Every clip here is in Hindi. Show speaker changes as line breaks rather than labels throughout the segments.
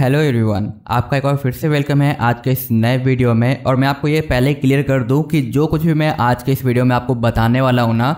हेलो एवरीवन आपका एक बार फिर से वेलकम है आज के इस नए वीडियो में और मैं आपको ये पहले क्लियर कर दूं कि जो कुछ भी मैं आज के इस वीडियो में आपको बताने वाला हूँ ना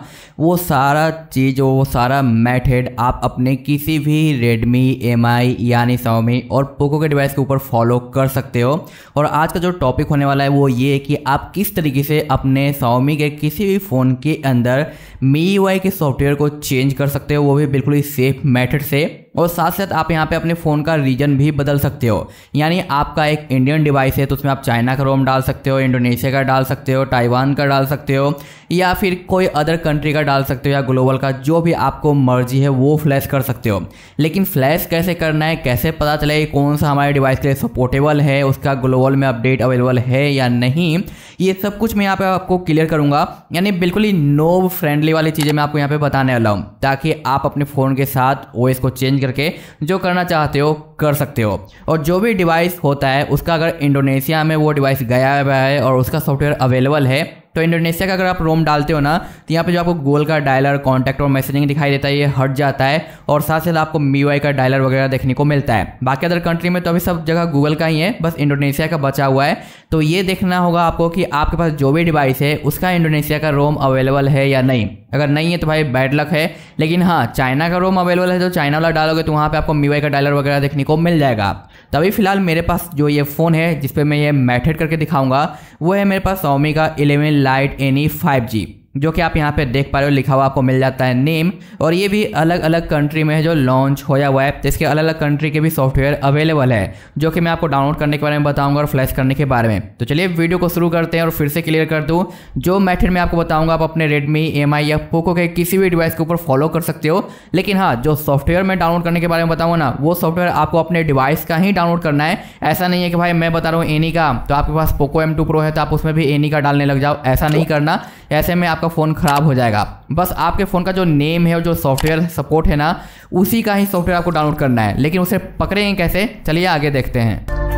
वो सारा चीज़ वो सारा मेथड आप अपने किसी भी रेडमी एम यानी साओमी और पोको के डिवाइस के ऊपर फॉलो कर सकते हो और आज का जो टॉपिक होने वाला है वो ये है कि आप किस तरीके से अपने साओमी के किसी भी फ़ोन के अंदर मी के सॉफ्टवेयर को चेंज कर सकते हो वो भी बिल्कुल ही सेफ मेथड से और साथ साथ आप यहाँ पे अपने फ़ोन का रीजन भी बदल सकते हो यानी आपका एक इंडियन डिवाइस है तो उसमें आप चाइना का रोम डाल सकते हो इंडोनेशिया का डाल सकते हो ताइवान का डाल सकते हो या फिर कोई अदर कंट्री का डाल सकते हो या ग्लोबल का जो भी आपको मर्जी है वो फ्लैश कर सकते हो लेकिन फ्लैश कैसे करना है कैसे पता चले कौन सा हमारे डिवाइस के लिए सपोर्टेबल है उसका ग्लोबल में अपडेट अवेलेबल है या नहीं ये सब कुछ मैं यहाँ पर आपको क्लियर करूँगा यानी बिल्कुल ही नो फ्रेंडली वाली चीज़ें मैं आपको यहाँ पे बताने वाला हूँ ताकि आप अपने फ़ोन के साथ ओ को चेंज करके जो करना चाहते हो कर सकते हो और जो भी डिवाइस होता है उसका अगर इंडोनेशिया में वो डिवाइस गया हुआ है और उसका सॉफ्टवेयर अवेलेबल है तो इंडोनेशिया का अगर आप रोम डालते हो ना तो यहाँ पे जो आपको गोल का डायलर कॉन्टैक्ट और मैसेजिंग दिखाई देता है ये हट जाता है और साथ साथ आपको मी का डायलर वगैरह देखने को मिलता है बाकी अदर कंट्री में तो अभी सब जगह गूगल का ही है बस इंडोनेशिया का बचा हुआ है तो ये देखना होगा आपको कि आपके पास जो भी डिवाइस है उसका इंडोनेशिया का रोम अवेलेबल है या नहीं अगर नहीं है तो भाई बैड लक है लेकिन हाँ चाइना का रोम अवेलेबल है तो चाइना वाला डालोगे तो वहाँ पे आपको मीवाई का डायलर वगैरह देखने को मिल जाएगा तभी फिलहाल मेरे पास जो ये फ़ोन है जिस पर मैं ये मैथड करके दिखाऊंगा वो है मेरे पास सोमी का eleven lite N E five G जो कि आप यहाँ पे देख पा रहे हो लिखा हुआ आपको मिल जाता है नेम और ये भी अलग अलग कंट्री में है जो लॉन्च होया हुआ है तो इसके अलग अलग कंट्री के भी सॉफ्टवेयर अवेलेबल है जो कि मैं आपको डाउनलोड करने के बारे में बताऊंगा और फ्लैश करने के बारे में तो चलिए वीडियो को शुरू करते हैं और फिर से क्लियर कर दूँ जो मैथड मैं आपको बताऊँगा आप अपने रेडमी एम या पोको के किसी भी डिवाइस के ऊपर फॉलो कर सकते हो लेकिन हाँ जो सॉफ्टवेयर मैं डाउनलोड करने के बारे में बताऊँगा ना वो सॉफ्टवेयर आपको अपने डिवाइस का ही डाउनलोड करना है ऐसा नहीं है कि भाई मैं बता रहा हूँ एनी का तो आपके पास पोको एम प्रो है तो आप उसमें भी एनी का डालने लग जाओ ऐसा नहीं करना ऐसे में आप आपका फ़ोन ख़राब हो जाएगा बस आपके फ़ोन का जो नेम है और जो सॉफ्टवेयर सपोर्ट है ना उसी का ही सॉफ्टवेयर आपको डाउनलोड करना है लेकिन उसे पकड़ेंगे कैसे चलिए आगे देखते हैं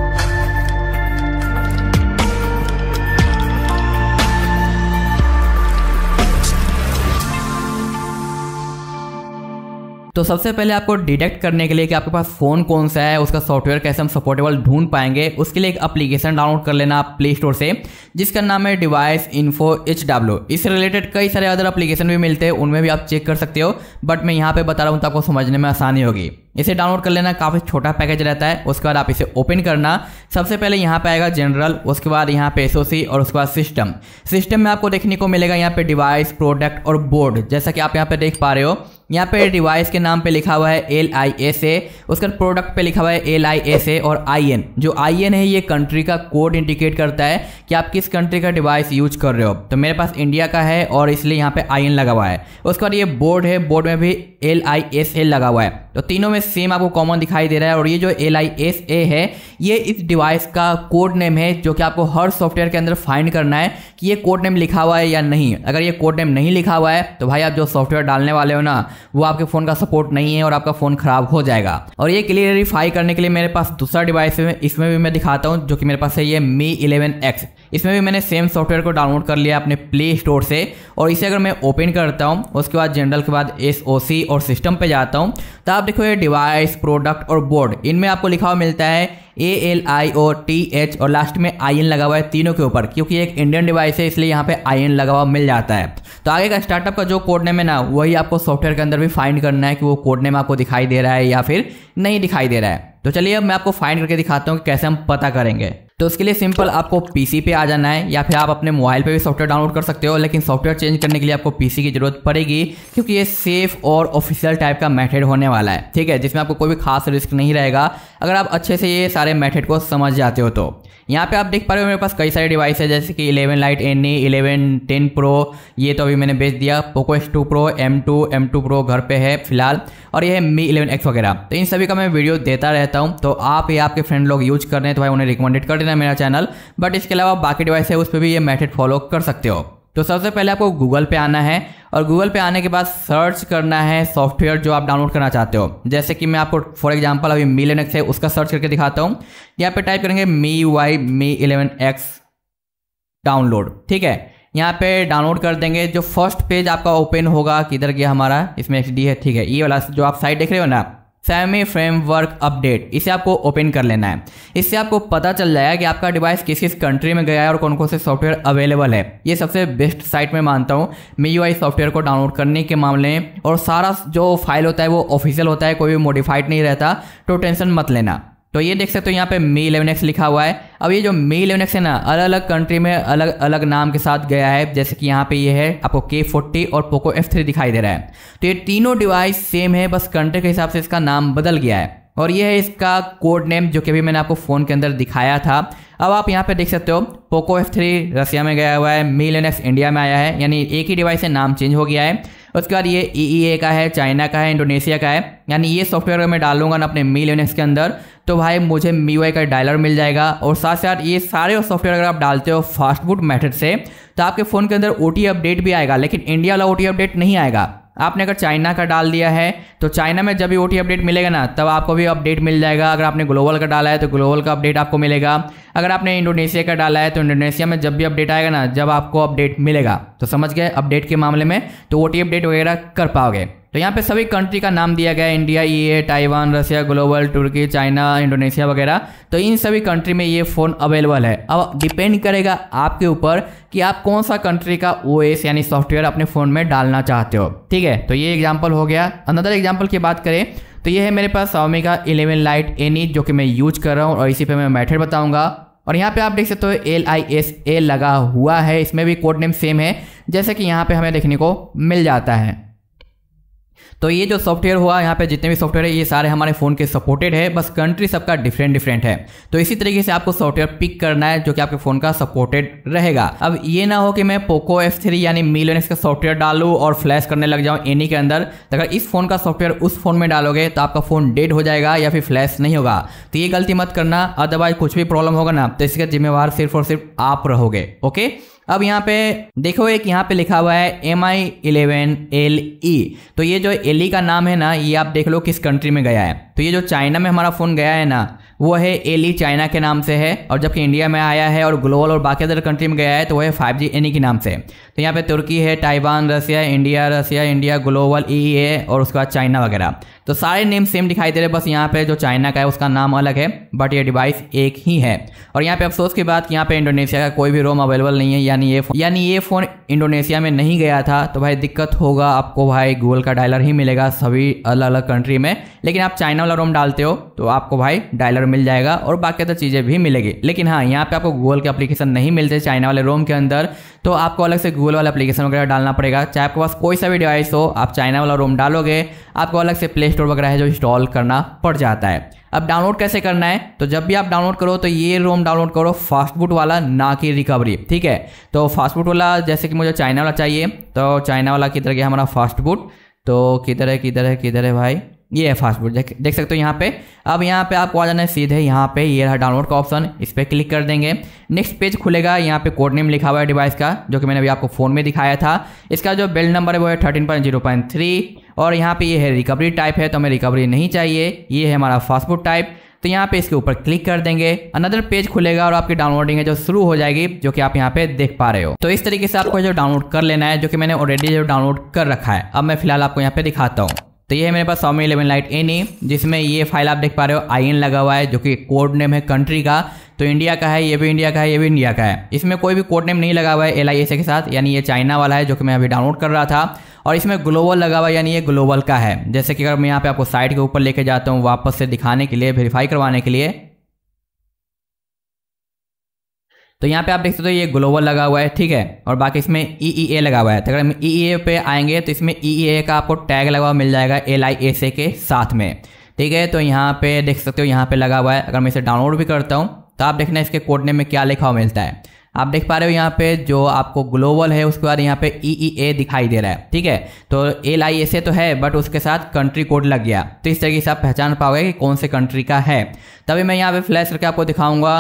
तो सबसे पहले आपको डिटेक्ट करने के लिए कि आपके पास फ़ोन कौन सा है उसका सॉफ्टवेयर कैसे हम सपोर्टेबल ढूंढ पाएंगे उसके लिए एक अपलीकेशन डाउनलोड कर लेना आप प्ले स्टोर से जिसका नाम है डिवाइस इन्फो एच डब्ल्यू इससे रिलेटेड कई सारे अदर अप्लीकेशन भी मिलते हैं उनमें भी आप चेक कर सकते हो बट मैं यहाँ पर बता रहा हूँ तो आपको समझने में आसानी होगी इसे डाउनलोड कर लेना काफ़ी छोटा पैकेज रहता है उसके बाद आप इसे ओपन करना सबसे पहले यहाँ पे आएगा जनरल उसके बाद यहाँ पे एस और उसके बाद सिस्टम सिस्टम में आपको देखने को मिलेगा यहाँ पे डिवाइस प्रोडक्ट और बोर्ड जैसा कि आप यहाँ पे देख पा रहे हो यहाँ पे डिवाइस के नाम पे लिखा हुआ है एल आई एस ए उसके प्रोडक्ट पे लिखा हुआ है एल आई एस ए और आई एन जो आई एन है ये कंट्री का कोड इंडिकेट करता है कि आप किस कंट्री का डिवाइस यूज कर रहे हो तो मेरे पास इंडिया का है और इसलिए यहाँ पे आई एन लगा हुआ है उसके बाद ये बोर्ड है बोर्ड में भी एल आई एस ए लगा हुआ है तो तीनों में सेम आपको कॉमन दिखाई दे रहा है और ये जो एल आई एस ए है ये इस डिवाइस का कोड नेम है जो कि आपको हर सॉफ्टवेयर के अंदर फाइंड करना है कि ये कोड नेम लिखा हुआ है या नहीं अगर ये कोड नेम नहीं लिखा हुआ है तो भाई आप जो सॉफ्टवेयर डालने वाले हो ना वो आपके फ़ोन का सपोर्ट नहीं है और आपका फ़ोन ख़राब हो जाएगा और ये क्लियरिफाई करने के लिए मेरे पास दूसरा डिवाइस है इसमें भी मैं दिखाता हूँ जो कि मेरे पास है ये मी इलेवन एक्स इसमें भी मैंने सेम सॉफ्टवेयर को डाउनलोड कर लिया अपने प्ले स्टोर से और इसे अगर मैं ओपन करता हूँ उसके बाद जनरल के बाद एस और सिस्टम पर जाता हूँ तो आप देखो ये डिवाइस प्रोडक्ट और बोर्ड इनमें आपको लिखा हुआ मिलता है A L I O T H और लास्ट में आई एन लगा हुआ है तीनों के ऊपर क्योंकि एक इंडियन डिवाइस है इसलिए यहाँ पे आई एन लगा हुआ मिल जाता है तो आगे का स्टार्टअप का जो कोड नेम है ना वही आपको सॉफ्टवेयर के अंदर भी फाइंड करना है कि वो कोड नेम आपको दिखाई दे रहा है या फिर नहीं दिखाई दे रहा है तो चलिए अब मैं आपको फाइंड करके दिखाता हूँ कि कैसे हम पता करेंगे तो उसके लिए सिंपल आपको पीसी पे आ जाना है या फिर आप अपने मोबाइल पे भी सॉफ्टवेयर डाउनलोड कर सकते हो लेकिन सॉफ्टवेयर चेंज करने के लिए आपको पीसी की जरूरत पड़ेगी क्योंकि ये सेफ और ऑफिशियल टाइप का मेथड होने वाला है ठीक है जिसमें आपको कोई भी खास रिस्क नहीं रहेगा अगर आप अच्छे से ये सारे मेथड को समझ जाते हो तो यहाँ पे आप देख पा रहे हो मेरे पास कई सारे डिवाइस है जैसे कि 11 lite N E eleven ten pro ये तो अभी मैंने बेच दिया Poco X two pro M two M two pro घर पे है फिलहाल और ये है मी इलेवन एक्स वगैरह तो इन सभी का मैं वीडियो देता रहता हूँ तो आप या आपके फ्रेंड लोग यूज कर रहे हैं तो भाई उन्हें रिकमेंडेड कर देना मेरा चैनल बट इसके अलावा बाकी डिवाइस है उस पर भी ये मैथड फॉलो कर सकते हो तो सबसे पहले आपको गूगल पे आना है और गूगल पे आने के बाद सर्च करना है सॉफ्टवेयर जो आप डाउनलोड करना चाहते हो जैसे कि मैं आपको फॉर एग्जांपल अभी मी इलेवन एक्स है उसका सर्च करके दिखाता हूँ यहाँ पे टाइप करेंगे Mi Y Mi eleven X download ठीक है यहाँ पे डाउनलोड कर देंगे जो फर्स्ट पेज आपका ओपन होगा किधर गया हमारा इसमें एच है ठीक है ये वाला जो आप साइट देख रहे हो ना सैमी फ्रेमवर्क अपडेट इसे आपको ओपन कर लेना है इससे आपको पता चल जाएगा कि आपका डिवाइस किस किस कंट्री में गया है और कौन कौन से सॉफ्टवेयर अवेलेबल है ये सबसे बेस्ट साइट में मानता हूँ मी यू सॉफ्टवेयर को डाउनलोड करने के मामले में और सारा जो फाइल होता है वो ऑफिशियल होता है कोई भी मॉडिफाइड नहीं रहता तो टेंशन मत लेना तो ये देख सकते हो यहाँ पे मे इलेवन एक्स लिखा हुआ है अब ये जो मे इलेवन एक्स है ना अलग अलग कंट्री में अलग अलग नाम के साथ गया है जैसे कि यहाँ पे ये है आपको के फोर्टी और पोको एफ थ्री दिखाई दे रहा है तो ये तीनों डिवाइस सेम है बस कंट्री के हिसाब से इसका नाम बदल गया है और ये है इसका कोड नेम जो कि अभी मैंने आपको फ़ोन के अंदर दिखाया था अब आप यहाँ पे देख सकते हो पोको एफ थ्री रसिया में गया हुआ है मिलन एक्स इंडिया में आया है यानी एक ही डिवाइस से नाम चेंज हो गया है उसके बाद ये ई e e का है चाइना का है इंडोनेशिया का है यानी ये सॉफ्टवेयर अगर मैं डालूंगा ना अपने मी लिनक्स के अंदर तो भाई मुझे मी का डायलर मिल जाएगा और साथ साथ ये सारे सॉफ्टवेयर अगर आप डालते हो फास्ट मैथड से तो आपके फ़ोन के अंदर ओ अपडेट भी आएगा लेकिन इंडिया वाला ओ अपडेट नहीं आएगा आपने अगर चाइना का डाल दिया है तो चाइना में जब भी ओ अपडेट मिलेगा ना तब आपको भी अपडेट मिल जाएगा अगर आपने ग्लोबल का डाला है तो ग्लोबल का अपडेट आपको मिलेगा अगर आपने इंडोनेशिया का डाला है तो इंडोनेशिया में जब भी अपडेट आएगा ना जब आपको अपडेट मिलेगा तो समझ गए अपडेट के मामले में तो ओ अपडेट वगैरह कर पाओगे तो यहाँ पे सभी कंट्री का नाम दिया गया है India A Taiwan Russia global तुर्की चाइना इंडोनेशिया वगैरह तो इन सभी कंट्री में ये फ़ोन अवेलेबल है अब डिपेंड करेगा आपके ऊपर कि आप कौन सा कंट्री का ओ यानी सॉफ्टवेयर अपने फ़ोन में डालना चाहते हो ठीक है तो ये एग्जाम्पल हो गया अनदर एग्जाम्पल की बात करें तो ये है मेरे पास स्वामी का इलेवन लाइट एनी जो कि मैं यूज कर रहा हूँ और इसी पर मैं मैथड बताऊँगा और यहाँ पे आप देख सकते हो एल आई एस ए लगा हुआ है इसमें भी कोड नेम सेम है जैसे कि यहाँ पे हमें देखने को मिल जाता है तो ये जो सॉफ्टवेयर हुआ यहाँ पे जितने भी सॉफ्टवेयर है ये सारे हमारे फ़ोन के सपोर्टेड है बस कंट्री सबका डिफरेंट डिफरेंट है तो इसी तरीके से आपको सॉफ्टवेयर पिक करना है जो कि आपके फ़ोन का सपोर्टेड रहेगा अब ये ना हो कि मैं पोको एफ थ्री यानी मिलियनस का सॉफ्टवेयर डालू और फ्लैश करने लग जाऊँ एनी के अंदर तो अगर इस फ़ोन का सॉफ्टवेयर उस फ़ोन में डालोगे तो आपका फ़ोन डेड हो जाएगा या फिर फ्लैश नहीं होगा तो ये गलती मत करना अदरवाइज कुछ भी प्रॉब्लम होगा ना तो इसका जिम्मेवार सिर्फ और सिर्फ आप रहोगे ओके अब यहाँ पे देखो एक यहाँ पे लिखा हुआ है M I eleven L E तो ये जो एल ई e का नाम है ना ये आप देख लो किस कंट्री में गया है तो ये जो चाइना में हमारा फ़ोन गया है ना वो है एल ई चाइना के नाम से है और जबकि इंडिया में आया है और ग्लोबल और बाकी अदर कंट्री में गया है तो वो है फाइव जी एन ई के नाम से तो यहाँ पे तुर्की है Taiwan Russia India Russia India global E e A और उसके बाद चाइना वगैरह तो सारे नेम सेम दिखाई दे रहे बस यहाँ पे जो चाइना का है उसका नाम अलग है बट ये डिवाइस एक ही है और यहाँ पे अफसोस की बात कि यहाँ पे इंडोनेशिया का कोई भी रोम अवेलेबल नहीं है यानी ये यानी ये फ़ोन इंडोनेशिया में नहीं गया था तो भाई दिक्कत होगा आपको भाई गूगल का डायलर ही मिलेगा सभी अलग अलग कंट्री में लेकिन आप चाइना वाला रोम डालते हो तो आपको भाई डायलर मिल जाएगा और बाकी तो चीज़ें भी मिलेगी लेकिन हाँ यहाँ पे आपको गूगल के अप्लीकेशन नहीं मिलते चाइना वाले रोम के अंदर तो आपको अलग से गूगल वाला एप्लीकेशन वगैरह डालना पड़ेगा चाहे आपके पास कोई सा भी डिवाइस हो आप चाइना वाला रोम डालोगे आपको अलग से प्ले स्टोर वगैरह है जो इंस्टॉल करना पड़ जाता है अब डाउनलोड कैसे करना है तो जब भी आप डाउनलोड करो तो ये रोम डाउनलोड करो फास्टबूट वाला ना कि रिकवरी ठीक है तो फास्टबूट वाला जैसे कि मुझे चाइना वाला चाहिए तो चाइना वाला किधर गया हमारा फास्टबूट तो किधर है किधर है किधर है भाई ये है फास्ट फूड देख देख सकते हो यहाँ पे अब यहाँ पे आपको आ जाना है सीधे यहाँ पे ये रहा डाउनलोड का ऑप्शन इस पर क्लिक कर देंगे नेक्स्ट पेज खुलेगा यहाँ पे कोड नेम लिखा हुआ है डिवाइस का जो कि मैंने अभी आपको फ़ोन में दिखाया था इसका जो बिल्ड नंबर है वो है thirteen point zero point three और यहाँ पे ये है रिकवरी टाइप है तो हमें रिकवरी नहीं चाहिए ये है हमारा फास्ट टाइप तो यहाँ पे इसके ऊपर क्लिक कर देंगे अनदर पेज खुलेगा और आपकी डाउनलोडिंग है जो शुरू हो जाएगी जो कि आप यहाँ पे देख पा रहे हो तो इस तरीके से आपको जो डाउनलोड कर लेना है जो कि मैंने ऑलरेडी जो डाउनलोड कर रखा है अब मैं फिलहाल आपको यहाँ पे दिखाता हूँ तो ये है मेरे पास Xiaomi eleven lite N A जिसमें ये फाइल आप देख पा रहे हो आई एन लगा हुआ है जो कि कोड नेम है कंट्री का तो इंडिया का है ये भी इंडिया का है ये भी इंडिया का है इसमें कोई भी कोड नेम नहीं लगा हुआ है एल आई एस ए के साथ यानी ये चाइना वाला है जो कि मैं अभी डाउनलोड कर रहा था और इसमें ग्लोबल लगा हुआ यानी ये ग्लोबल का है जैसे कि अगर मैं यहाँ पे आपको साइट के ऊपर लेके जाता हूँ वापस से दिखाने के लिए वेरीफाई करवाने के लिए तो यहाँ पे आप देख सकते हो ये ग्लोबल लगा हुआ है ठीक है और बाकी इसमें ई ई ए लगा हुआ है तो अगर हम ई ई ए पे आएंगे तो इसमें ई ई ए का आपको टैग लगा हुआ मिल जाएगा एल आई ए ए के साथ में ठीक है तो यहाँ पे देख सकते हो यहाँ पे लगा हुआ है अगर मैं इसे डाउनलोड भी करता हूँ तो आप देखना इसके कोड नेम में क्या लिखा हुआ मिलता है आप देख पा रहे हो यहाँ पे जो आपको ग्लोबल है उसके बाद यहाँ पे ई ई ए दिखाई दे रहा है ठीक है तो एल आई एस ए तो है बट उसके साथ कंट्री कोड लग गया तो इस तरीके से आप पहचान पाओगे कि कौन से कंट्री का है तभी मैं यहाँ पे फ्लैश करके आपको दिखाऊंगा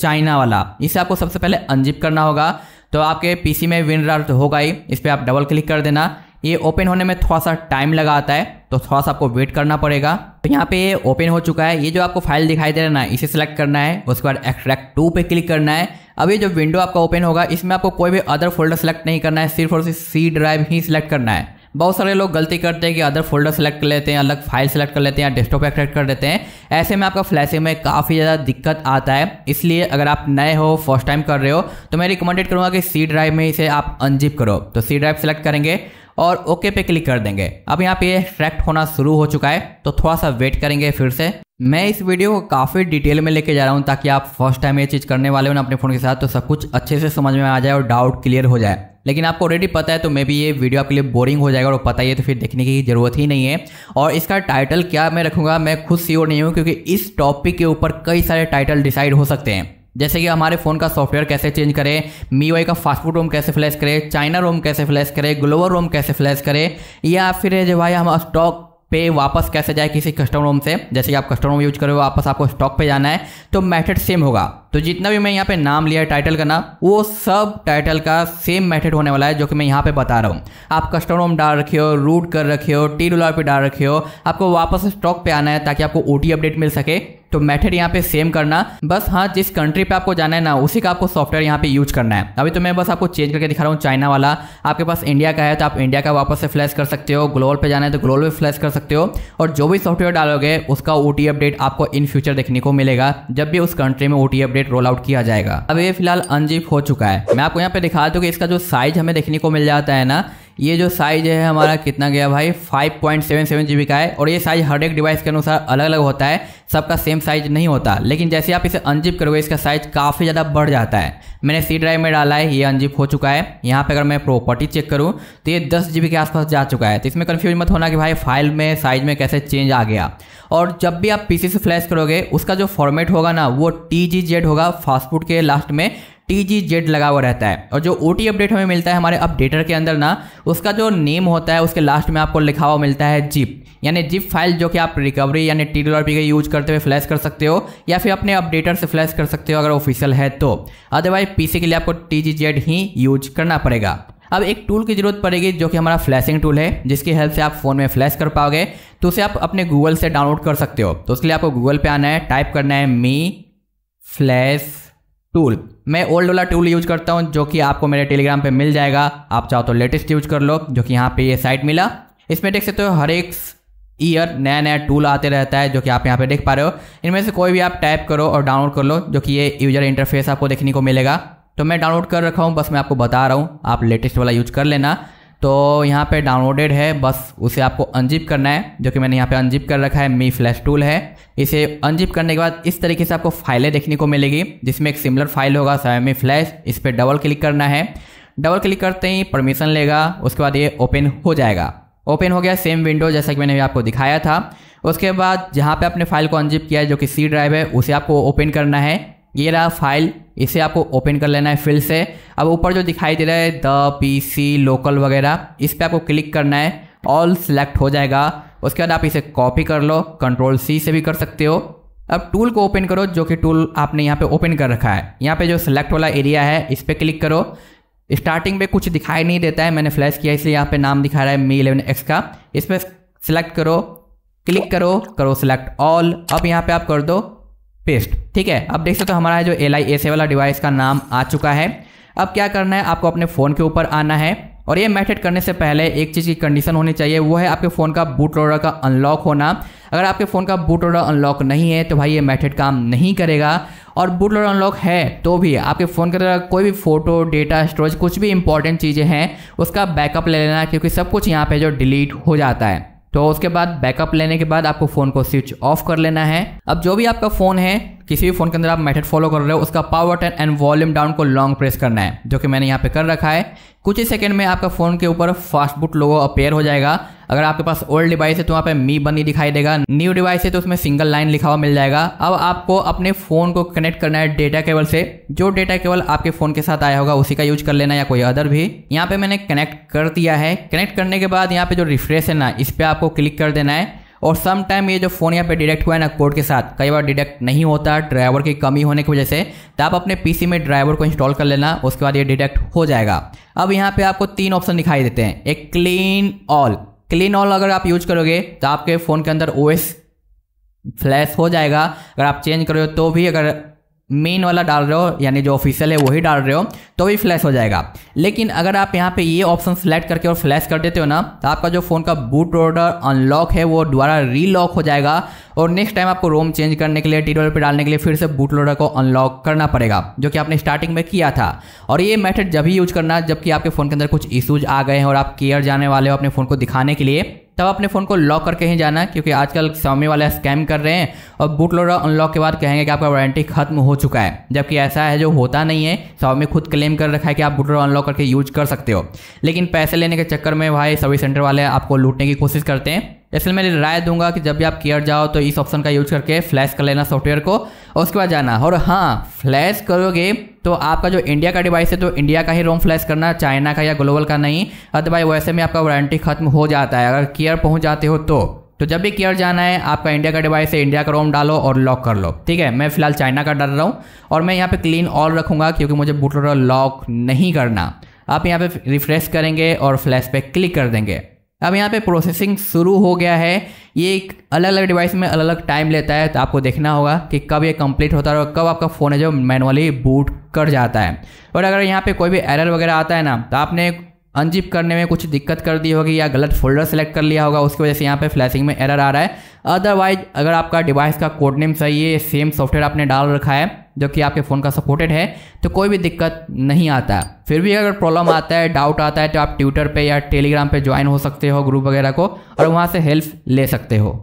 चाइना वाला इसे आपको सबसे पहले अनजिप करना होगा तो आपके पीसी में विनरार तो होगा ही इस पर आप डबल क्लिक कर देना ये ओपन होने में थोड़ा सा टाइम लगा आता है तो थोड़ा सा आपको वेट करना पड़ेगा तो यहाँ पे ये ओपन हो चुका है ये जो आपको फाइल दिखाई दे रहा है ना इसे सेलेक्ट करना है उसके बाद एक्सट्रैक्ट टू पे क्लिक करना है अब ये जो विंडो आपका ओपन होगा इसमें आपको कोई भी अदर फोल्डर सेलेक्ट नहीं करना है सिर्फ और सिर्फ सी ड्राइव ही सिलेक्ट करना है बहुत सारे लोग गलती करते हैं कि अदर फोल्डर सेलेक्ट कर लेते हैं अलग फाइल सेलेक्ट कर लेते हैं या डेस्कटॉप एक्सेक्ट कर लेते हैं ऐसे में आपका फ्लैशिंग में काफ़ी ज़्यादा दिक्कत आता है इसलिए अगर आप नए हो फर्स्ट टाइम कर रहे हो तो मैं रिकमेंडेड करूँगा कि सी ड्राइव में इसे आप अनजिप करो तो सी ड्राइव सेलेक्ट करेंगे और ओके पे क्लिक कर देंगे अब यहाँ पे एक्सट्रैक्ट होना शुरू हो चुका है तो थोड़ा सा वेट करेंगे फिर से मैं इस वीडियो को काफ़ी डिटेल में लेके जा रहा हूँ ताकि आप फर्स्ट टाइम ये चीज़ करने वाले हो ना अपने फ़ोन के साथ तो सब कुछ अच्छे से समझ में आ जाए और डाउट क्लियर हो जाए लेकिन आपको ऑलरेडी पता है तो मे भी ये वीडियो आपके लिए बोरिंग हो जाएगा और पता ही है तो फिर देखने की ज़रूरत ही नहीं है और इसका टाइटल क्या मैं रखूँगा मैं खुद और नहीं हूँ क्योंकि इस टॉपिक के ऊपर कई सारे टाइटल डिसाइड हो सकते हैं जैसे कि हमारे फ़ोन का सॉफ्टवेयर कैसे चेंज करें मी का फास्टफूड रोम कैसे फ्लैश करें चाइना रोम कैसे फ्लैश करें ग्लोबल रोम कैसे फ्लैश करें या फिर जो भाई हम स्टॉक पे वापस कैसे जाए किसी कस्टम रोम से जैसे कि आप कस्टम रोम यूज करो वापस आपको स्टॉक पे जाना है तो मेथड सेम होगा तो जितना भी मैं यहाँ पे नाम लिया है टाइटल का नाम वो सब टाइटल का सेम मेथड होने वाला है जो कि मैं यहाँ पे बता रहा हूँ आप कस्टम रोम डाल रखे हो रूट कर रखे हो टी डॉलर पे डाल रखे हो आपको वापस स्टॉक पे आना है ताकि आपको ओ अपडेट मिल सके तो मेथड यहाँ पे सेम करना बस हाँ जिस कंट्री पे आपको जाना है ना उसी का आपको सॉफ्टवेयर यहाँ पे यूज करना है अभी तो मैं बस आपको चेंज करके दिखा रहा हूँ चाइना वाला आपके पास इंडिया का है तो आप इंडिया का वापस से फ्लैश कर सकते हो ग्लोबल पे जाना है तो ग्लोबल पे फ्लैश कर सकते हो और जो भी सॉफ्टवेयर डालोगे उसका ओ अपडेट आपको इन फ्यूचर देखने को मिलेगा जब भी उस कंट्री में ओ अपडेट रोल आउट किया जाएगा अब ये फिलहाल अनजीप हो चुका है मैं आपको यहाँ पे दिखा दूँ कि इसका जो साइज हमें देखने को मिल जाता है ना ये जो साइज है हमारा कितना गया भाई 5.77 पॉइंट का है और ये साइज हर एक डिवाइस के अनुसार अलग अलग होता है सबका सेम साइज नहीं होता लेकिन जैसे आप इसे अनजिप करोगे इसका साइज काफ़ी ज़्यादा बढ़ जाता है मैंने सी ड्राइव में डाला है ये अनजिप हो चुका है यहाँ पर अगर मैं प्रॉपर्टी चेक करूँ तो ये दस के आसपास जा चुका है तो इसमें कन्फ्यूज मत होना कि भाई फाइल में साइज में कैसे चेंज आ गया और जब भी आप पी से फ्लैश करोगे उसका जो फॉर्मेट होगा ना वो टी होगा फास्टफूड के लास्ट में टी जी जेड लगा हुआ रहता है और जो ओ टी अपडेट हमें मिलता है हमारे अपडेटर के अंदर ना उसका जो नेम होता है उसके लास्ट में आपको लिखा हुआ मिलता है जिप यानी जिप फाइल जो कि आप रिकवरी यानी टी डी का यूज करते हुए फ्लैश कर सकते हो या फिर अपने अपडेटर से फ्लैश कर सकते हो अगर ऑफिशियल है तो अदरवाइज पीसी के लिए आपको टी जी जेड ही यूज करना पड़ेगा अब एक टूल की जरूरत पड़ेगी जो कि हमारा फ्लैशिंग टूल है जिसकी हेल्प से आप फोन में फ्लैश कर पाओगे तो उसे आप अपने गूगल से डाउनलोड कर सकते हो तो उसके लिए आपको गूगल पे आना है टाइप करना है मी फ्लैश टूल मैं ओल्ड वाला टूल यूज करता हूँ जो कि आपको मेरे टेलीग्राम पे मिल जाएगा आप चाहो तो लेटेस्ट यूज कर लो जो कि यहाँ पे ये साइट मिला इसमें देख सकते हो हर एक ईयर नया नया टूल आते रहता है जो कि आप यहाँ पे देख पा रहे हो इनमें से कोई भी आप टाइप करो और डाउनलोड कर लो जो कि ये यूजर इंटरफेस आपको देखने को मिलेगा तो मैं डाउनलोड कर रखा हूँ बस मैं आपको बता रहा हूँ आप लेटेस्ट वाला यूज कर लेना तो यहाँ पे डाउनलोडेड है बस उसे आपको अनजिप करना है जो कि मैंने यहाँ पे अनजिप कर रखा है मी फ्लैश टूल है इसे अनजिप करने के बाद इस तरीके से आपको फाइलें देखने को मिलेगी जिसमें एक सिमिलर फाइल होगा सेमी फ्लैश इस पर डबल क्लिक करना है डबल क्लिक करते ही परमिशन लेगा उसके बाद ये ओपन हो जाएगा ओपन हो गया सेम विंडो जैसा कि मैंने भी आपको दिखाया था उसके बाद जहाँ पे आपने फाइल को अनजिप किया है जो कि सी ड्राइव है उसे आपको ओपन करना है ये रहा फाइल इसे आपको ओपन कर लेना है फिल से अब ऊपर जो दिखाई दे रहा है द पीसी लोकल वगैरह इस पर आपको क्लिक करना है ऑल सेलेक्ट हो जाएगा उसके बाद आप इसे कॉपी कर लो कंट्रोल सी से भी कर सकते हो अब टूल को ओपन करो जो कि टूल आपने यहाँ पे ओपन कर रखा है यहाँ पे जो सेलेक्ट वाला एरिया है इस पर क्लिक करो स्टार्टिंग में कुछ दिखाई नहीं देता है मैंने फ्लैश किया इसलिए यहाँ पे नाम दिखा रहा है मी इलेवन एक्स का इस पर सेलेक्ट करो क्लिक करो करो सेलेक्ट ऑल अब यहाँ पे आप कर दो पेस्ट ठीक है अब देख सकते हो हमारा जो एल आई वाला डिवाइस का नाम आ चुका है अब क्या करना है आपको अपने फ़ोन के ऊपर आना है और ये मैथड करने से पहले एक चीज़ की कंडीशन होनी चाहिए वो है आपके फ़ोन का बूट लोडर का अनलॉक होना अगर आपके फ़ोन का बूट लोडर अनलॉक नहीं है तो भाई ये मैथड काम नहीं करेगा और बूट लोडर अनलॉक है तो भी आपके फ़ोन के अंदर कोई भी फ़ोटो डेटा स्टोरेज कुछ भी इंपॉर्टेंट चीज़ें हैं उसका बैकअप ले लेना क्योंकि सब कुछ यहाँ पर जो डिलीट हो जाता है तो उसके बाद बैकअप लेने के बाद आपको फ़ोन को स्विच ऑफ कर लेना है अब जो भी आपका फ़ोन है किसी भी फ़ोन के अंदर आप मेथड फॉलो कर रहे हो उसका power button and volume down को लॉन्ग प्रेस करना है जो कि मैंने यहाँ पे कर रखा है कुछ ही सेकंड में आपका फ़ोन के ऊपर फास्ट बुट लोगो अपेयर हो जाएगा अगर आपके पास ओल्ड डिवाइस है तो वहाँ पे मी बनी दिखाई देगा न्यू डिवाइस है तो उसमें सिंगल लाइन लिखा हुआ मिल जाएगा अब आपको अपने फोन को कनेक्ट करना है डेटा केबल से जो डेटा केबल आपके फोन के साथ आया होगा उसी का यूज कर लेना या कोई अदर भी यहाँ पे मैंने कनेक्ट कर दिया है कनेक्ट करने के बाद यहाँ पे जो रिफ्रेश है ना इस पर आपको क्लिक कर देना है और सम टाइम ये जो फ़ोन यहाँ पे डिटेक्ट हुआ है ना कोड के साथ कई बार डिटेक्ट नहीं होता ड्राइवर की कमी होने की वजह से तो आप अपने पीसी में ड्राइवर को इंस्टॉल कर लेना उसके बाद ये डिटेक्ट हो जाएगा अब यहाँ पे आपको तीन ऑप्शन दिखाई देते हैं एक क्लीन ऑल क्लीन ऑल अगर आप यूज करोगे तो आपके फ़ोन के अंदर ओ फ्लैश हो जाएगा अगर आप चेंज करोगे तो भी अगर मेन वाला डाल रहे हो यानी जो ऑफिशियल है वही डाल रहे हो तो भी फ्लैश हो जाएगा लेकिन अगर आप यहाँ पे ये ऑप्शन सेलेक्ट करके और फ्लैश कर देते हो ना तो आपका जो फ़ोन का बूट ऑर्डर अनलॉक है वो दोबारा रीलॉक हो जाएगा और नेक्स्ट टाइम आपको रोम चेंज करने के लिए टी पे डालने के लिए फिर से बूट लोडर को अनलॉक करना पड़ेगा जो कि आपने स्टार्टिंग में किया था और ये मेथड जब ही यूज करना जबकि आपके फ़ोन के अंदर कुछ इशूज आ गए हैं और आप केयर जाने वाले हो अपने फ़ोन को दिखाने के लिए तब अपने फ़ोन को लॉक करके ही जाना क्योंकि आजकल स्वामी वाले स्कैम कर रहे हैं और बूट लोडर अनलॉक के बाद कहेंगे कि आपका वारंटी खत्म हो चुका है जबकि ऐसा है जो होता नहीं है स्वामी खुद क्लेम कर रखा है कि आप बूट लोडर अनलॉक करके यूज कर सकते हो लेकिन पैसे लेने के चक्कर में भाई सर्विस सेंटर वाले आपको लूटने की कोशिश करते हैं इसलिए मैं राय दूंगा कि जब भी आप केयर जाओ तो इस ऑप्शन का यूज करके फ्लैश कर लेना सॉफ्टवेयर को और उसके बाद जाना और हाँ फ्लैश करोगे तो आपका जो इंडिया का डिवाइस है तो इंडिया का ही रोम फ्लैश करना चाइना का या ग्लोबल का नहीं अदरवाइज वैसे में आपका वारंटी खत्म हो जाता है अगर केयर पहुँच जाते हो तो तो जब भी केयर जाना है आपका इंडिया का डिवाइस है इंडिया का रोम डालो और लॉक कर लो ठीक है मैं फिलहाल चाइना का डर रहा हूँ और मैं यहाँ पे क्लीन ऑल रखूँगा क्योंकि मुझे बूटर लॉक नहीं करना आप यहाँ पे रिफ्रेश करेंगे और फ्लैश पे क्लिक कर देंगे अब यहाँ पे प्रोसेसिंग शुरू हो गया है ये एक अलग अलग डिवाइस में अलग अलग टाइम लेता है तो आपको देखना होगा कि कब ये कंप्लीट होता है और कब आपका फ़ोन है जो मैनुअली बूट कर जाता है और अगर यहाँ पे कोई भी एरर वगैरह आता है ना तो आपने अनजिप करने में कुछ दिक्कत कर दी होगी या गलत फोल्डर सेलेक्ट कर लिया होगा उसकी वजह से यहाँ पे फ्लैशिंग में एरर आ रहा है अदरवाइज अगर आपका डिवाइस का कोड नेम सही है सेम सॉफ्टवेयर आपने डाल रखा है जो कि आपके फ़ोन का सपोर्टेड है तो कोई भी दिक्कत नहीं आता फिर भी अगर प्रॉब्लम आता है डाउट आता है तो आप ट्विटर पे या टेलीग्राम पे ज्वाइन हो सकते हो ग्रुप वगैरह को और वहाँ से हेल्प ले सकते हो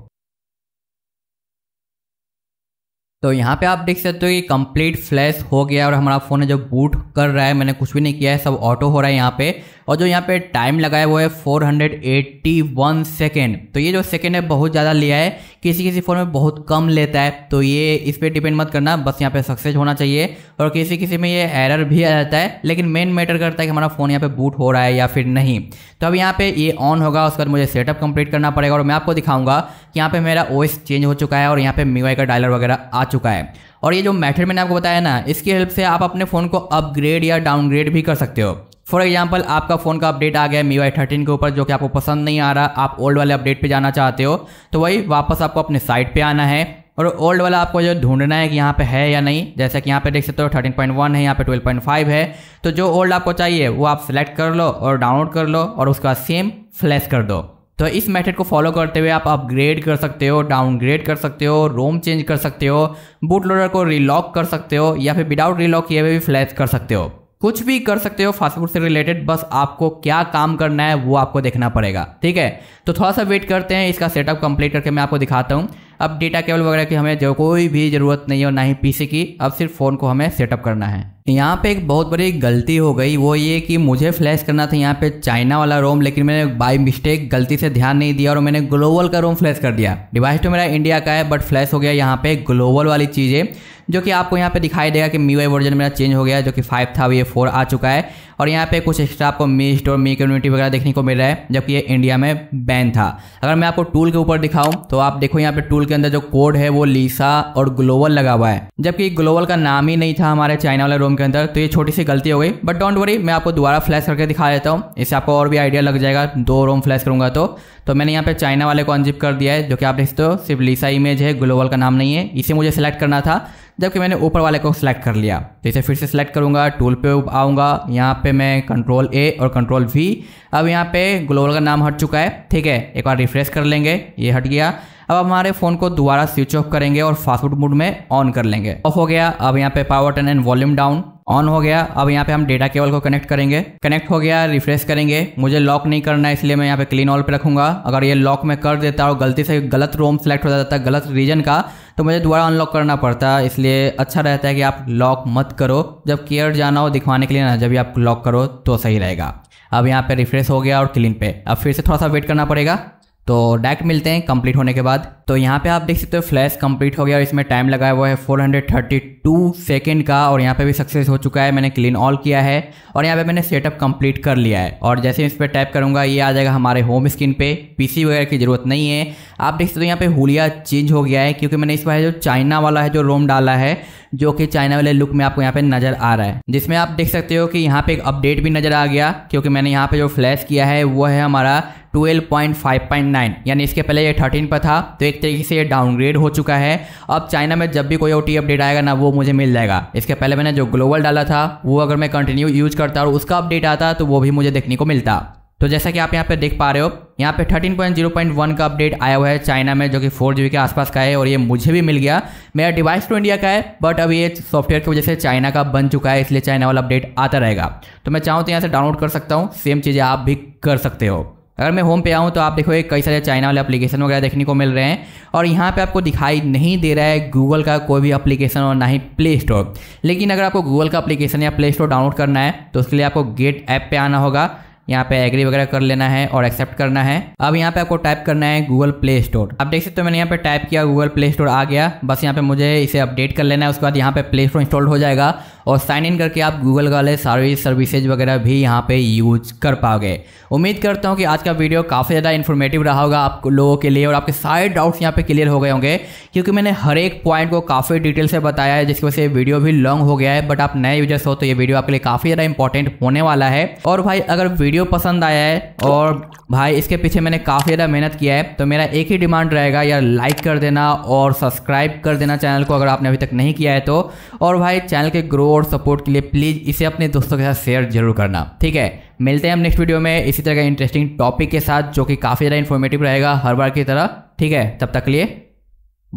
तो यहाँ पे आप देख सकते हो कि कंप्लीट फ्लैश हो गया और हमारा फ़ोन है जो बूट कर रहा है मैंने कुछ भी नहीं किया है सब ऑटो हो रहा है यहाँ पे और जो यहाँ पे टाइम लगाया वो है 481 सेकेंड तो ये जो सेकेंड है बहुत ज़्यादा लिया है किसी किसी फ़ोन में बहुत कम लेता है तो ये इस पर डिपेंड मत करना बस यहाँ पे सक्सेस होना चाहिए और किसी किसी में ये एरर भी आ जाता है लेकिन मेन मैटर करता है कि हमारा फ़ोन यहाँ पे बूट हो रहा है या फिर नहीं तो अब यहाँ पे ये ऑन होगा उसके बाद मुझे सेटअप कंप्लीट करना पड़ेगा और मैं आपको दिखाऊंगा कि यहाँ पे मेरा ओएस चेंज हो चुका है और यहाँ पे मीवाई का डायलर वगैरह आ चुका है और ये जो मैथड मैंने आपको बताया ना इसकी हेल्प से आप अपने फ़ोन को अपग्रेड या डाउनग्रेड भी कर सकते हो फॉर एग्जाम्पल आपका फ़ोन का अपडेट आ गया मी वाई थर्टीन के ऊपर जो कि आपको पसंद नहीं आ रहा आप ओल्ड वाले अपडेट पे जाना चाहते हो तो वही वापस आपको अपने साइट पे आना है और ओल्ड वाला आपको जो ढूंढना है कि यहाँ पे है या नहीं जैसे कि यहाँ पे देख सकते हो थर्टीन पॉइंट वन है यहाँ पे ट्वेल्व पॉइंट फाइव है तो जो ओल्ड आपको चाहिए वो आप सेलेक्ट कर लो और डाउनलोड कर लो और उसका सेम फ्लैश कर दो तो इस मेथड को फॉलो करते हुए आप अपग्रेड कर सकते हो डाउनग्रेड कर सकते हो रोम चेंज कर सकते हो बूट लोडर को रीलॉक कर सकते हो या फिर विदाउट रीलॉक किए हुए भी फ्लैश कर सकते हो कुछ भी कर सकते हो फास्ट फूड से रिलेटेड बस आपको क्या काम करना है वो आपको देखना पड़ेगा ठीक है तो थोड़ा सा वेट करते हैं इसका सेटअप कंप्लीट करके मैं आपको दिखाता हूँ अब डेटा केबल वगैरह की हमें जो कोई भी ज़रूरत नहीं है और ना ही पीसी की अब सिर्फ फ़ोन को हमें सेटअप करना है यहाँ पे एक बहुत बड़ी गलती हो गई वो ये कि मुझे फ्लैश करना था यहाँ पे चाइना वाला रोम लेकिन मैंने बाय मिस्टेक गलती से ध्यान नहीं दिया और मैंने ग्लोबल का रोम फ्लैश कर दिया डिवाइस तो मेरा इंडिया का है बट फ्लैश हो गया यहाँ पे ग्लोबल वाली चीज़ें जो कि आपको यहाँ पे दिखाई देगा कि मी वाई वर्जन मेरा चेंज हो गया जो कि फाइव था ये फोर आ चुका है और यहाँ पे कुछ एक्स्ट्रा आपको मी स्टोर मी कम्युनिटी वगैरह देखने को मिल रहा है जबकि ये इंडिया में बैन था अगर मैं आपको टूल के ऊपर दिखाऊं तो आप देखो यहाँ पे टूल के अंदर जो कोड है वो लीसा और ग्लोबल लगा हुआ है जबकि ग्लोबल का नाम ही नहीं था हमारे चाइना वाले रोम के अंदर तो ये छोटी सी गलती हो गई बट डोंट वरी मैं आपको दोबारा फ्लैश करके दिखा देता हूँ इससे आपको और भी आइडिया लग जाएगा दो रोम फ्लैश करूंगा तो तो मैंने यहाँ पे चाइना वाले को अनजिप कर दिया है जो कि आप देख सकते हो सिर्फ लीसा इमेज है ग्लोबल का नाम नहीं है इसे मुझे सेलेक्ट करना था जबकि मैंने ऊपर वाले को सिलेक्ट कर लिया तो इसे फिर से सिलेक्ट करूँगा टूल पे आऊँगा यहाँ पे मैं कंट्रोल ए और कंट्रोल वी अब यहाँ पे ग्लोबल का नाम हट चुका है ठीक है एक बार रिफ्रेश कर लेंगे ये हट गया अब हमारे फ़ोन को दोबारा स्विच ऑफ करेंगे और फास्टफूड मोड में ऑन कर लेंगे ऑफ हो गया अब यहाँ पे power turn and volume down on हो गया अब यहाँ पे हम डेटा केबल को कनेक्ट करेंगे कनेक्ट हो गया रिफ्रेश करेंगे मुझे लॉक नहीं करना है इसलिए मैं यहाँ पे क्लीन ऑल पे रखूंगा अगर ये लॉक मैं कर देता और गलती से गलत रोम सेलेक्ट हो जाता है गलत रीजन का तो मुझे दोबारा अनलॉक करना पड़ता है इसलिए अच्छा रहता है कि आप लॉक मत करो जब केयर जाना हो दिखवाने के लिए ना जब भी आप लॉक करो तो सही रहेगा अब यहाँ पे रिफ्रेश हो गया और क्लीन पे अब फिर से थोड़ा सा वेट करना पड़ेगा तो डायरेक्ट मिलते हैं कंप्लीट होने के बाद तो यहाँ पे आप देख सकते हो फ्लैश कंप्लीट हो गया और इसमें टाइम लगाया हुआ है 432 सेकंड का और यहाँ पे भी सक्सेस हो चुका है मैंने क्लीन ऑल किया है और यहाँ पे मैंने सेटअप कंप्लीट कर लिया है और जैसे इस पर टाइप करूँगा ये आ जाएगा हमारे होम स्क्रीन पे पीसी वगैरह की ज़रूरत नहीं है आप देख सकते हो यहाँ पे हुलिया चेंज हो गया है क्योंकि मैंने इस बार जो चाइना वाला है जो रोम डाला है जो कि चाइना वाले लुक में आपको यहाँ पे नजर आ रहा है जिसमें आप देख सकते हो कि यहाँ पे एक अपडेट भी नजर आ गया क्योंकि मैंने यहाँ पे जो फ्लैश किया है वो है हमारा 12.5.9 यानी इसके पहले ये 13 पर था तो एक तरीके से ये डाउनग्रेड हो चुका है अब चाइना में जब भी कोई ओ अपडेट आएगा ना वो मुझे मिल जाएगा इसके पहले मैंने जो ग्लोबल डाला था वो अगर मैं कंटिन्यू यूज करता और उसका अपडेट आता तो वो भी मुझे देखने को मिलता तो जैसा कि आप यहाँ पे देख पा रहे हो यहाँ पे 13.0.1 का अपडेट आया हुआ है चाइना में जो कि फोर के आसपास का है और ये मुझे भी मिल गया मेरा डिवाइस तो इंडिया का है बट अब ये सॉफ्टवेयर की वजह से चाइना का बन चुका है इसलिए चाइना वाला अपडेट आता रहेगा तो मैं चाहूँ तो यहाँ से डाउनलोड कर सकता हूँ सेम चीज़ें आप भी कर सकते हो अगर मैं होम पे आऊँ तो आप देखो एक कई सारे चाइना वाले एप्लीकेशन वगैरह देखने को मिल रहे हैं और यहाँ पे आपको दिखाई नहीं दे रहा है गूगल का कोई भी एप्लीकेशन और ना ही प्ले स्टोर लेकिन अगर आपको गूगल का एप्लीकेशन या प्ले स्टोर डाउनलोड करना है तो उसके लिए आपको गेट ऐप पे आना होगा यहाँ पे एग्री वगैरह कर लेना है और एक्सेप्ट करना है अब यहाँ पे आपको टाइप करना है गूगल प्ले स्टोर आप देख सकते हो मैंने यहाँ पे टाइप किया गूगल प्ले स्टोर आ गया बस यहाँ पे मुझे इसे अपडेट कर लेना है उसके बाद यहाँ पे प्ले स्टोर इंस्टॉल हो जाएगा और साइन इन करके आप गूगल वाले सारी सर्विसेज वगैरह भी यहाँ पे यूज कर पाओगे उम्मीद करता हूँ कि आज का वीडियो काफ़ी ज़्यादा इन्फॉर्मेटिव रहा होगा आप लोगों के लिए और आपके सारे डाउट्स यहाँ पे क्लियर हो गए होंगे क्योंकि मैंने हर एक पॉइंट को काफ़ी डिटेल से बताया है जिसकी वजह से वीडियो भी लॉन्ग हो गया है बट आप नए यूजर्स हो तो ये वीडियो आपके लिए काफ़ी ज़्यादा इंपॉर्टेंट होने वाला है और भाई अगर वीडियो वीडियो पसंद आया है और भाई इसके पीछे मैंने काफ़ी ज़्यादा मेहनत किया है तो मेरा एक ही डिमांड रहेगा यार लाइक कर देना और सब्सक्राइब कर देना चैनल को अगर आपने अभी तक नहीं किया है तो और भाई चैनल के ग्रो और सपोर्ट के लिए प्लीज़ इसे अपने दोस्तों के साथ शेयर जरूर करना ठीक है मिलते हैं हम नेक्स्ट वीडियो में इसी तरह का इंटरेस्टिंग टॉपिक के साथ जो कि काफ़ी ज़्यादा इन्फॉर्मेटिव रहेगा हर बार की तरह ठीक है तब तक लिए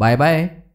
बाय बाय